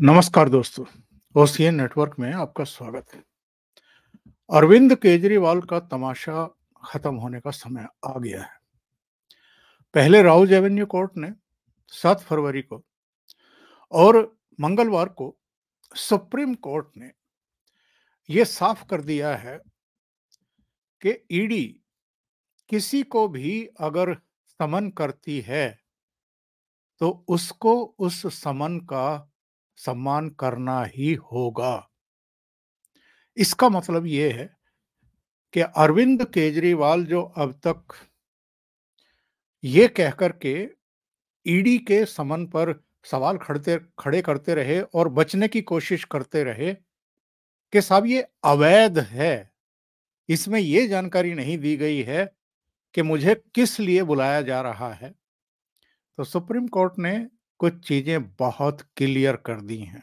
नमस्कार दोस्तों OCN network में आपका स्वागत है अरविंद केजरीवाल का तमाशा खत्म होने का समय आ गया है पहले राउज एवेन्यू कोर्ट ने 7 फरवरी को और मंगलवार को सुप्रीम कोर्ट ने यह साफ कर दिया है कि ईडी किसी को भी अगर समन करती है तो उसको उस समन का सम्मान करना ही होगा इसका मतलब ये है कि अरविंद केजरीवाल जो अब तक ये कहकर के ईडी के समन पर सवाल खड़ते खड़े करते रहे और बचने की कोशिश करते रहे कि साहब ये अवैध है इसमें ये जानकारी नहीं दी गई है कि मुझे किस लिए बुलाया जा रहा है तो सुप्रीम कोर्ट ने कुछ चीजें बहुत क्लियर कर दी हैं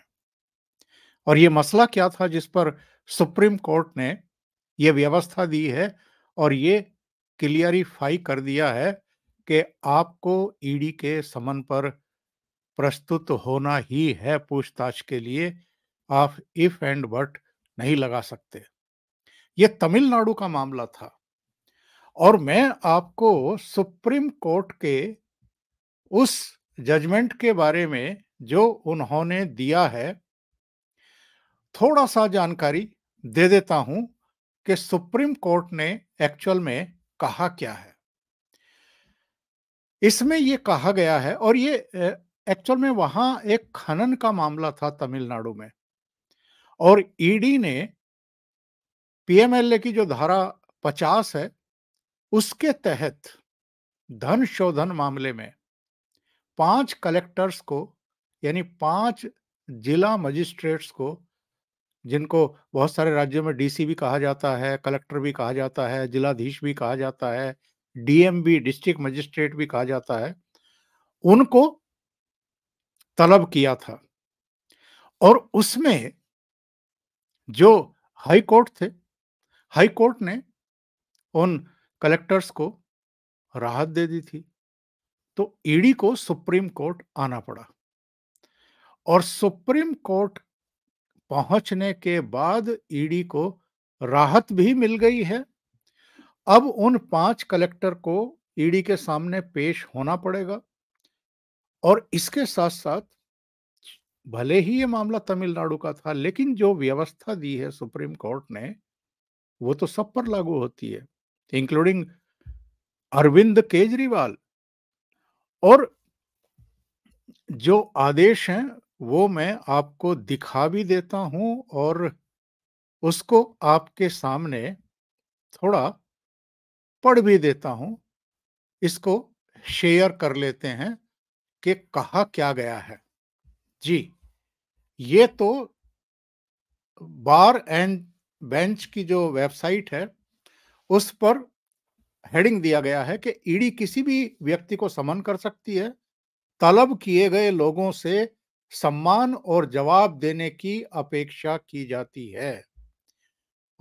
और ये मसला क्या था जिस पर सुप्रीम कोर्ट ने ये व्यवस्था दी है और ये क्लियरिफाई कर दिया है कि आपको ईडी के समन पर प्रस्तुत होना ही है पूछताछ के लिए आप इफ एंड बट नहीं लगा सकते ये तमिलनाडु का मामला था और मैं आपको सुप्रीम कोर्ट के उस जजमेंट के बारे में जो उन्होंने दिया है थोड़ा सा जानकारी दे देता हूं कि सुप्रीम कोर्ट ने एक्चुअल में कहा क्या है इसमें ये कहा गया है और ये एक्चुअल में वहां एक खनन का मामला था तमिलनाडु में और ईडी ने पीएमएलए की जो धारा पचास है उसके तहत धन शोधन मामले में पांच कलेक्टर्स को यानी पांच जिला मजिस्ट्रेट्स को जिनको बहुत सारे राज्यों में डीसी भी कहा जाता है कलेक्टर भी कहा जाता है जिलाधीश भी कहा जाता है डीएम भी डिस्ट्रिक्ट मजिस्ट्रेट भी कहा जाता है उनको तलब किया था और उसमें जो हाई कोर्ट थे हाई कोर्ट ने उन कलेक्टर्स को राहत दे दी थी तो ईडी को सुप्रीम कोर्ट आना पड़ा और सुप्रीम कोर्ट पहुंचने के बाद ईडी को राहत भी मिल गई है अब उन पांच कलेक्टर को ईडी के सामने पेश होना पड़ेगा और इसके साथ साथ भले ही ये मामला तमिलनाडु का था लेकिन जो व्यवस्था दी है सुप्रीम कोर्ट ने वो तो सब पर लागू होती है इंक्लूडिंग अरविंद केजरीवाल और जो आदेश हैं वो मैं आपको दिखा भी देता हूं और उसको आपके सामने थोड़ा पढ़ भी देता हूं इसको शेयर कर लेते हैं कि कहा क्या गया है जी ये तो बार एंड बेंच की जो वेबसाइट है उस पर हेडिंग दिया गया है कि ईडी किसी भी व्यक्ति को समन कर सकती है तलब किए गए लोगों से सम्मान और जवाब देने की अपेक्षा की जाती है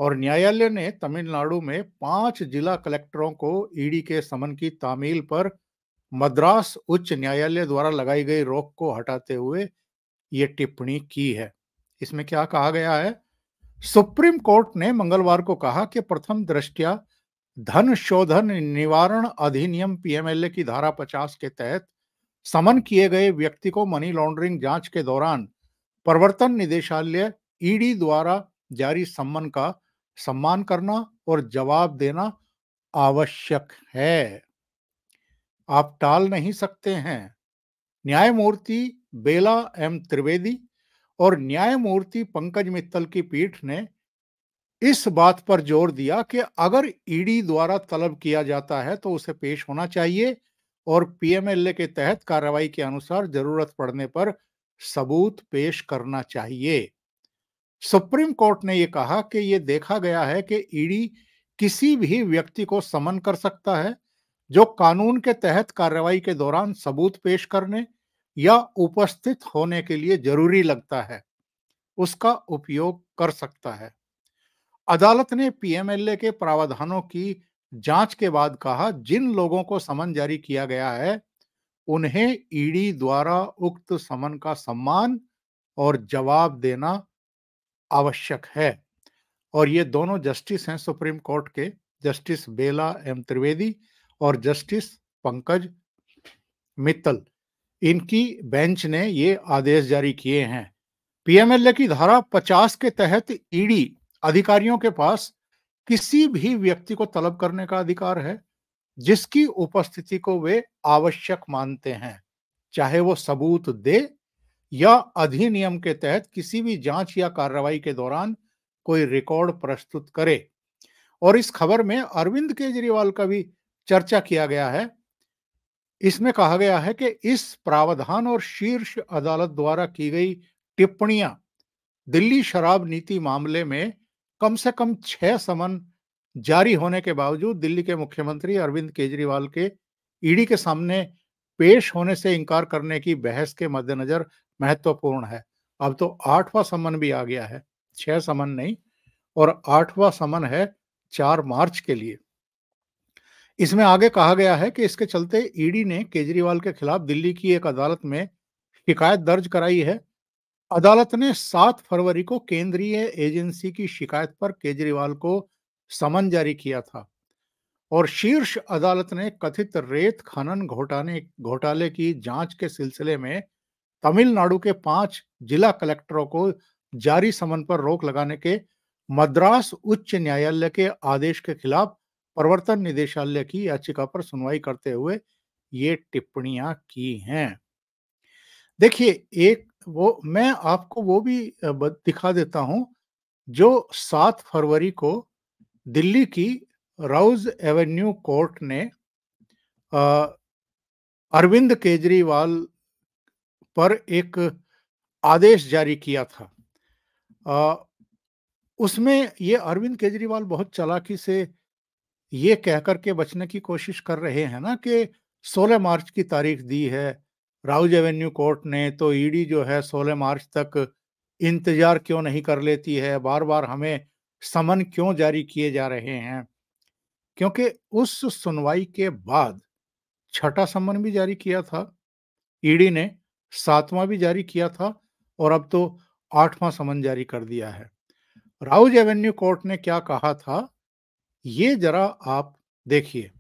और न्यायालय ने तमिलनाडु में पांच जिला कलेक्टरों को ईडी के समन की तामील पर मद्रास उच्च न्यायालय द्वारा लगाई गई रोक को हटाते हुए ये टिप्पणी की है इसमें क्या कहा गया है सुप्रीम कोर्ट ने मंगलवार को कहा कि प्रथम दृष्टया धन शोधन निवारण अधिनियम पीएमएलए की धारा पचास के तहत समन किए गए व्यक्ति को मनी लॉन्ड्रिंग जांच के दौरान प्रवर्तन निदेशालय ईडी e द्वारा जारी सम्मन का सम्मान करना और जवाब देना आवश्यक है आप टाल नहीं सकते हैं न्यायमूर्ति बेला एम त्रिवेदी और न्यायमूर्ति पंकज मित्तल की पीठ ने इस बात पर जोर दिया कि अगर ईडी e द्वारा तलब किया जाता है तो उसे पेश होना चाहिए और पीएमएलए के तहत कार्रवाई के अनुसार जरूरत पड़ने पर सबूत पेश करना चाहिए सुप्रीम कोर्ट ने यह कहा कि यह देखा गया है कि ईडी e किसी भी व्यक्ति को समन कर सकता है जो कानून के तहत कार्रवाई के दौरान सबूत पेश करने या उपस्थित होने के लिए जरूरी लगता है उसका उपयोग कर सकता है अदालत ने पीएमएलए के प्रावधानों की जांच के बाद कहा जिन लोगों को समन जारी किया गया है उन्हें ईडी द्वारा उक्त समन का सम्मान और जवाब देना आवश्यक है और ये दोनों जस्टिस हैं सुप्रीम कोर्ट के जस्टिस बेला एम त्रिवेदी और जस्टिस पंकज मित्तल इनकी बेंच ने ये आदेश जारी किए हैं पीएमएलए की धारा 50 के तहत ईडी अधिकारियों के पास किसी भी व्यक्ति को तलब करने का अधिकार है जिसकी उपस्थिति को वे आवश्यक मानते हैं चाहे वो सबूत दे या अधिनियम के तहत किसी भी जांच या कार्रवाई के दौरान कोई रिकॉर्ड प्रस्तुत करे और इस खबर में अरविंद केजरीवाल का भी चर्चा किया गया है इसमें कहा गया है कि इस प्रावधान और शीर्ष अदालत द्वारा की गई टिप्पणियां दिल्ली शराब नीति मामले में कम से कम छह समन जारी होने के बावजूद दिल्ली के मुख्यमंत्री अरविंद केजरीवाल के ईडी के सामने पेश होने से इनकार करने की बहस के मद्देनजर महत्वपूर्ण है अब तो आठवां समन भी आ गया है छह समन नहीं और आठवां समन है चार मार्च के लिए इसमें आगे कहा गया है कि इसके चलते ईडी ने केजरीवाल के खिलाफ दिल्ली की एक अदालत में शिकायत दर्ज कराई है अदालत ने 7 फरवरी को केंद्रीय एजेंसी की शिकायत पर केजरीवाल को समन जारी किया था और शीर्ष अदालत ने कथित रेत खनन घोटाने घोटाले की जांच के सिलसिले में तमिलनाडु के पांच जिला कलेक्टरों को जारी समन पर रोक लगाने के मद्रास उच्च न्यायालय के आदेश के खिलाफ प्रवर्तन निदेशालय की याचिका पर सुनवाई करते हुए ये टिप्पणियां की हैं देखिए एक वो मैं आपको वो भी दिखा देता हूं जो सात फरवरी को दिल्ली की राउज एवेन्यू कोर्ट ने अरविंद केजरीवाल पर एक आदेश जारी किया था आ, उसमें ये अरविंद केजरीवाल बहुत चलाकी से ये कहकर के बचने की कोशिश कर रहे हैं ना कि 16 मार्च की तारीख दी है राउज एवेन्यू कोर्ट ने तो ईडी जो है 16 मार्च तक इंतजार क्यों नहीं कर लेती है बार बार हमें समन क्यों जारी किए जा रहे हैं क्योंकि उस सुनवाई के बाद छठा समन भी जारी किया था ईडी ने सातवां भी जारी किया था और अब तो आठवां समन जारी कर दिया है राउज एवेन्यू कोर्ट ने क्या कहा था ये जरा आप देखिए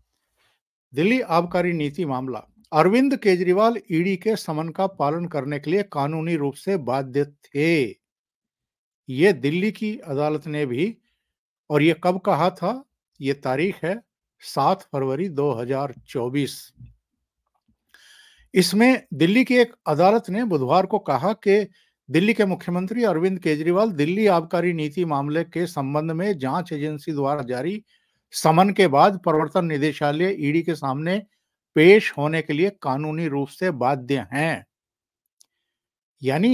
दिल्ली आबकारी नीति मामला अरविंद केजरीवाल ईडी के समन का पालन करने के लिए कानूनी रूप से बाध्य थे ये दिल्ली की अदालत ने भी और ये कब कहा था ये तारीख है सात फरवरी 2024 इसमें दिल्ली की एक अदालत ने बुधवार को कहा कि दिल्ली के मुख्यमंत्री अरविंद केजरीवाल दिल्ली आबकारी नीति मामले के संबंध में जांच एजेंसी द्वारा जारी समन के बाद प्रवर्तन निदेशालय ईडी के सामने पेश होने के लिए कानूनी रूप से बाध्य हैं यानी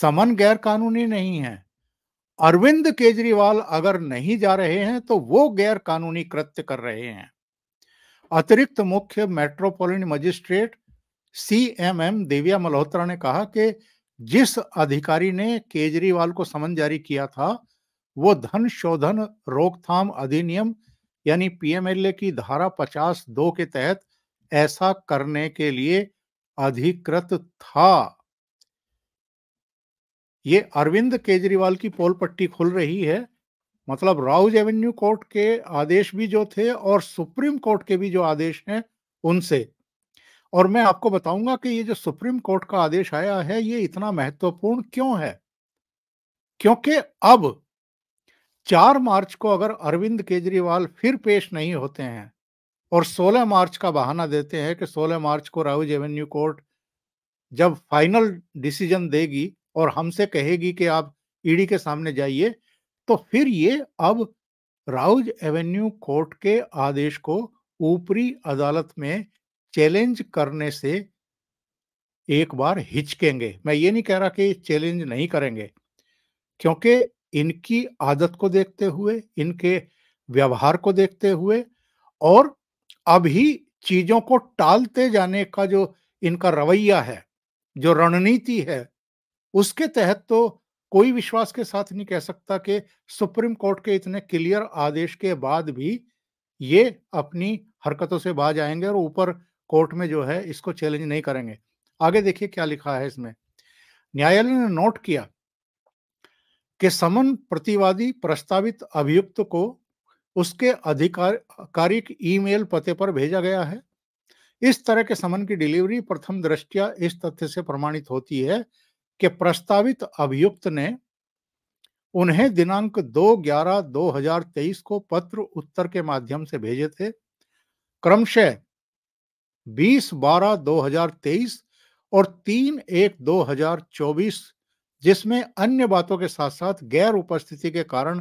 समन गैर कानूनी नहीं है अरविंद केजरीवाल अगर नहीं जा रहे हैं तो वो गैर कानूनी कृत्य कर रहे हैं अतिरिक्त मुख्य metropolitan magistrate C M M Devya Malhotra ने कहा कि जिस अधिकारी ने केजरीवाल को समन जारी किया था वो धन शोधन रोकथाम अधिनियम यानी पीएमएलए की धारा पचास दो के तहत ऐसा करने के लिए अधिकृत था ये अरविंद केजरीवाल की पोल पट्टी खुल रही है मतलब राउज एवेन्यू कोर्ट के आदेश भी जो थे और सुप्रीम कोर्ट के भी जो आदेश हैं उनसे और मैं आपको बताऊंगा कि ये जो सुप्रीम कोर्ट का आदेश आया है ये इतना महत्वपूर्ण क्यों है क्योंकि अब चार मार्च को अगर अरविंद केजरीवाल फिर पेश नहीं होते हैं और 16 मार्च का बहाना देते हैं कि 16 मार्च को राउज एवेन्यू कोर्ट जब फाइनल डिसीजन देगी और हमसे कहेगी कि आप ईडी के सामने जाइए तो फिर ये अब राउज एवेन्यू कोर्ट के आदेश को ऊपरी अदालत में चैलेंज करने से एक बार हिचकेंगे मैं ये नहीं कह रहा कि चैलेंज नहीं करेंगे क्योंकि इनकी आदत को देखते हुए इनके व्यवहार को देखते हुए और अभी चीजों को टालते जाने का जो इनका रवैया है जो रणनीति है उसके तहत तो कोई विश्वास के साथ नहीं कह सकता कि सुप्रीम कोर्ट के इतने क्लियर आदेश के बाद भी ये अपनी हरकतों से बाज आएंगे और ऊपर कोर्ट में जो है इसको चैलेंज नहीं करेंगे आगे देखिए क्या लिखा है इसमें न्यायालय ने नोट किया कि समन प्रतिवादी प्रस्तावित अभियुक्त को उसके अधिकारिक ईमेल पते पर भेजा गया है इस तरह के समन की डिलीवरी प्रथम दृष्टिया इस तथ्य से प्रमाणित होती है कि प्रस्तावित अभियुक्त ने उन्हें दिनांक 2 ग्यारह तेईस को पत्र उत्तर के माध्यम से भेजे थे क्रमशः 20 बारह 2023 और 3 एक 2024 जिसमें अन्य बातों के साथ साथ गैर उपस्थिति के कारण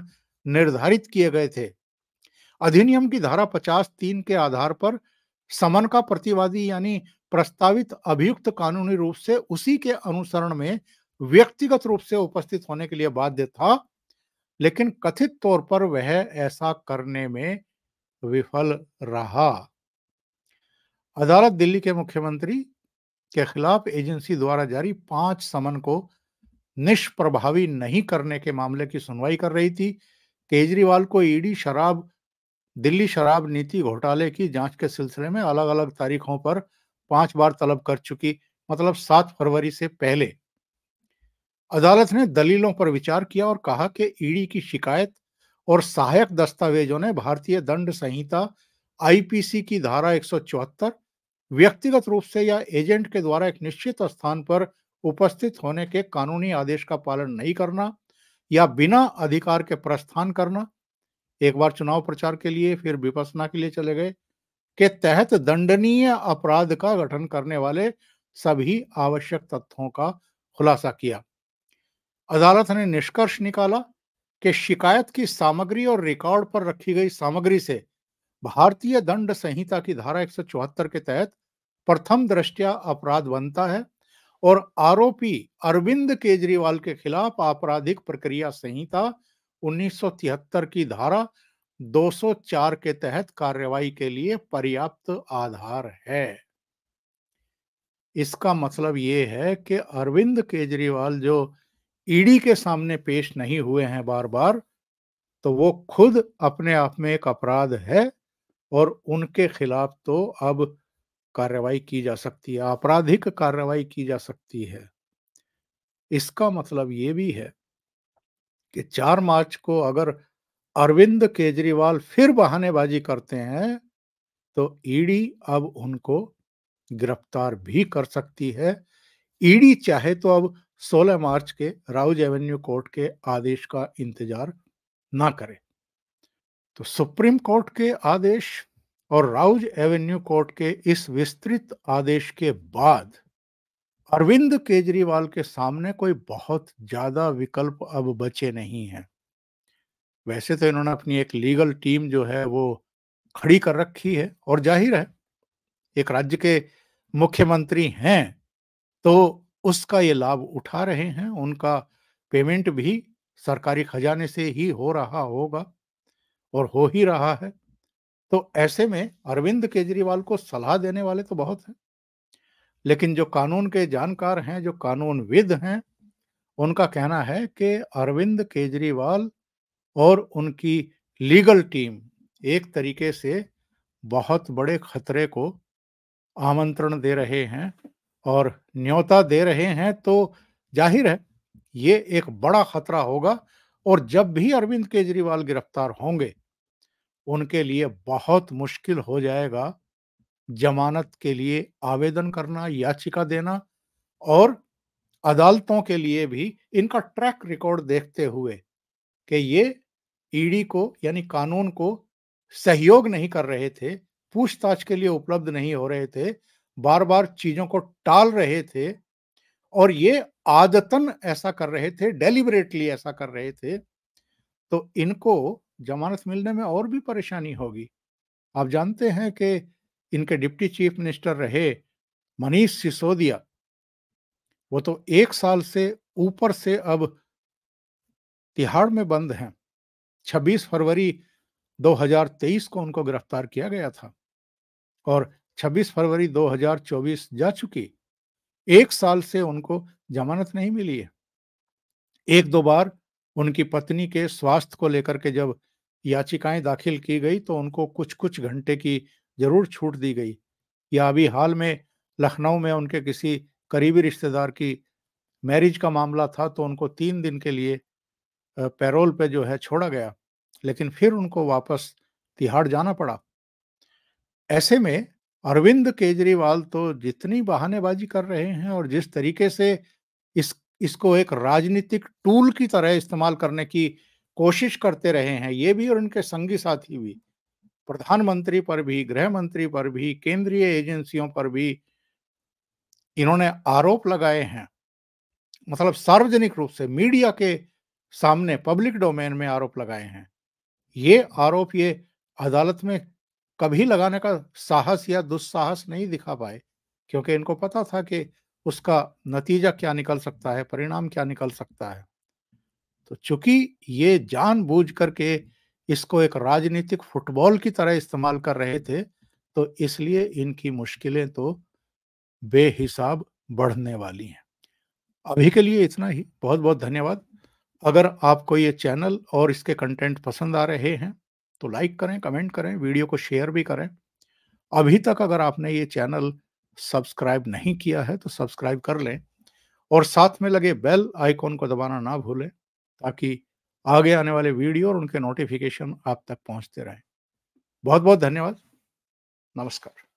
निर्धारित किए गए थे अधिनियम की धारा पचास तीन के आधार पर समन का प्रतिवादी यानी प्रस्तावित अभियुक्त कानूनी रूप से उसी के अनुसरण में व्यक्तिगत रूप से उपस्थित होने के लिए बाध्य था लेकिन कथित तौर पर वह ऐसा करने में विफल रहा अदालत दिल्ली के मुख्यमंत्री के खिलाफ एजेंसी द्वारा जारी पांच समन को निष्प्रभावी नहीं करने के मामले की सुनवाई कर रही थी केजरीवाल को ईडी शराब दिल्ली शराब नीति घोटाले की जांच के सिलसिले में अलग अलग तारीखों पर पांच बार तलब कर चुकी मतलब सात फरवरी से पहले अदालत ने दलीलों पर विचार किया और कहा कि ईडी की शिकायत और सहायक दस्तावेजों ने भारतीय दंड संहिता आईपीसी की धारा एक व्यक्तिगत रूप से या एजेंट के द्वारा एक निश्चित स्थान पर उपस्थित होने के कानूनी आदेश का पालन नहीं करना या बिना अधिकार के प्रस्थान करना एक बार चुनाव प्रचार के लिए फिर विपसना के लिए चले गए के तहत दंडनीय अपराध का गठन करने वाले सभी आवश्यक तथ्यों का खुलासा किया अदालत ने निष्कर्ष निकाला कि शिकायत की सामग्री और रिकॉर्ड पर रखी गई सामग्री से भारतीय दंड संहिता की धारा एक के तहत प्रथम दृष्टया अपराध बनता है और आरोपी अरविंद केजरीवाल के खिलाफ आपराधिक प्रक्रिया संहिता 1973 की धारा 204 के तहत कार्रवाई के लिए पर्याप्त आधार है इसका मतलब ये है कि अरविंद केजरीवाल जो ईडी के सामने पेश नहीं हुए हैं बार बार तो वो खुद अपने आप में एक अपराध है और उनके खिलाफ तो अब कार्रवाई की जा सकती है आपराधिक कार्रवाई की जा सकती है इसका मतलब ये भी है कि चार मार्च को अगर अरविंद केजरीवाल फिर बहानेबाजी करते हैं तो ईडी अब उनको गिरफ्तार भी कर सकती है ईडी चाहे तो अब 16 मार्च के राउज एवेन्यू कोर्ट के आदेश का इंतजार ना करे तो सुप्रीम कोर्ट के आदेश और राउज एवेन्यू कोर्ट के इस विस्तृत आदेश के बाद अरविंद केजरीवाल के सामने कोई बहुत ज्यादा विकल्प अब बचे नहीं हैं वैसे तो इन्होंने अपनी एक लीगल टीम जो है वो खड़ी कर रखी है और जाहिर है एक राज्य के मुख्यमंत्री हैं तो उसका ये लाभ उठा रहे हैं उनका पेमेंट भी सरकारी खजाने से ही हो रहा होगा और हो ही रहा है तो ऐसे में अरविंद केजरीवाल को सलाह देने वाले तो बहुत हैं लेकिन जो कानून के जानकार हैं जो कानून विद हैं उनका कहना है कि अरविंद केजरीवाल और उनकी लीगल टीम एक तरीके से बहुत बड़े खतरे को आमंत्रण दे रहे हैं और न्योता दे रहे हैं तो जाहिर है ये एक बड़ा खतरा होगा और जब भी अरविंद केजरीवाल गिरफ्तार होंगे उनके लिए बहुत मुश्किल हो जाएगा जमानत के लिए आवेदन करना याचिका देना और अदालतों के लिए भी इनका ट्रैक रिकॉर्ड देखते हुए कि ये ईडी को यानी कानून को सहयोग नहीं कर रहे थे पूछताछ के लिए उपलब्ध नहीं हो रहे थे बार बार चीजों को टाल रहे थे और ये आदतन ऐसा कर रहे थे डेलिबरेटली ऐसा कर रहे थे तो इनको जमानत मिलने में और भी परेशानी होगी आप जानते हैं कि इनके डिप्टी चीफ मिनिस्टर रहे मनीष सिसोदिया वो तो एक साल से ऊपर से अब तिहाड़ में बंद हैं 26 फरवरी 2023 को उनको गिरफ्तार किया गया था और 26 फरवरी 2024 जा चुकी एक साल से उनको जमानत नहीं मिली है एक दो बार उनकी पत्नी के स्वास्थ्य को लेकर के जब याचिकाएं दाखिल की गई तो उनको कुछ कुछ घंटे की जरूर छूट दी गई या अभी हाल में लखनऊ में उनके किसी करीबी रिश्तेदार की मैरिज का मामला था तो उनको तीन दिन के लिए पैरोल पे जो है छोड़ा गया लेकिन फिर उनको वापस तिहाड़ जाना पड़ा ऐसे में अरविंद केजरीवाल तो जितनी बहानेबाजी कर रहे हैं और जिस तरीके से इस इसको एक राजनीतिक टूल की तरह इस्तेमाल करने की कोशिश करते रहे हैं ये भी और उनके संगी साथी भी प्रधानमंत्री पर भी गृह मंत्री पर भी केंद्रीय एजेंसियों पर भी इन्होंने आरोप लगाए हैं मतलब सार्वजनिक रूप से मीडिया के सामने पब्लिक डोमेन में आरोप लगाए हैं ये आरोप ये अदालत में कभी लगाने का साहस या दुस्साहस नहीं दिखा पाए क्योंकि इनको पता था कि उसका नतीजा क्या निकल सकता है परिणाम क्या निकल सकता है तो चूंकि ये जान बूझ करके इसको एक राजनीतिक फुटबॉल की तरह इस्तेमाल कर रहे थे तो इसलिए इनकी मुश्किलें तो बेहिसाब बढ़ने वाली हैं अभी के लिए इतना ही बहुत बहुत धन्यवाद अगर आपको ये चैनल और इसके कंटेंट पसंद आ रहे हैं तो लाइक करें कमेंट करें वीडियो को शेयर भी करें अभी तक अगर आपने ये चैनल सब्सक्राइब नहीं किया है तो सब्सक्राइब कर लें और साथ में लगे बेल आइकॉन को दबाना ना भूलें ताकि आगे आने वाले वीडियो और उनके नोटिफिकेशन आप तक पहुंचते रहें बहुत बहुत धन्यवाद नमस्कार